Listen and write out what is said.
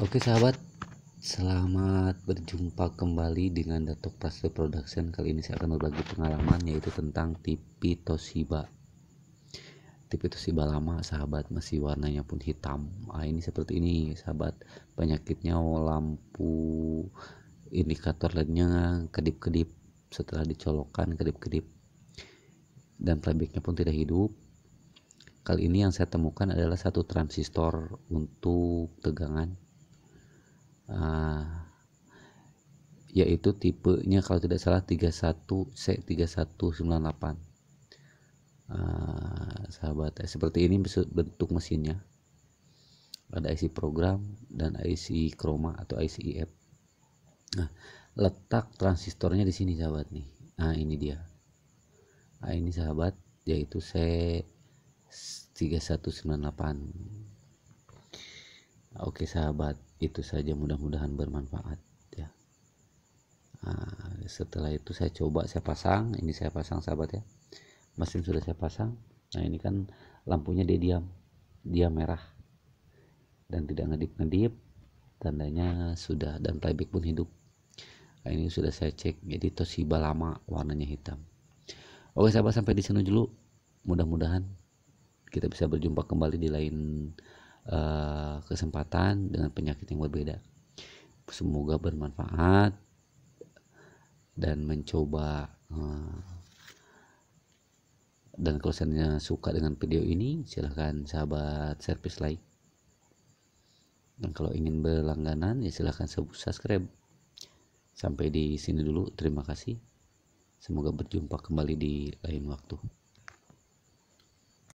Oke sahabat, selamat berjumpa kembali dengan Datuk Prasetyo Production. Kali ini saya akan berbagi pengalaman yaitu tentang TV Toshiba. TV Toshiba lama sahabat, masih warnanya pun hitam. Nah, ini seperti ini sahabat, penyakitnya lampu indikator lednya kedip-kedip setelah dicolokkan kedip-kedip dan playbacknya pun tidak hidup kali ini yang saya temukan adalah satu transistor untuk tegangan uh, yaitu tipenya kalau tidak salah 31 C3198 uh, sahabat eh, seperti ini bentuk mesinnya ada IC program dan IC chroma atau IC EF nah letak transistornya di sini sahabat nih nah ini dia nah, ini sahabat yaitu C3198 oke sahabat itu saja mudah-mudahan bermanfaat ya nah, setelah itu saya coba saya pasang ini saya pasang sahabat ya mesin sudah saya pasang nah ini kan lampunya dia diam dia merah dan tidak ngedip-ngedip tandanya sudah dan playback pun hidup nah, ini sudah saya cek jadi Toshiba lama warnanya hitam oke sahabat sampai di sini dulu mudah-mudahan kita bisa berjumpa kembali di lain Eh, kesempatan dengan penyakit yang berbeda semoga bermanfaat dan mencoba eh, dan kalau seandainya suka dengan video ini silahkan sahabat service like dan kalau ingin berlangganan ya silahkan subscribe sampai di sini dulu terima kasih semoga berjumpa kembali di lain waktu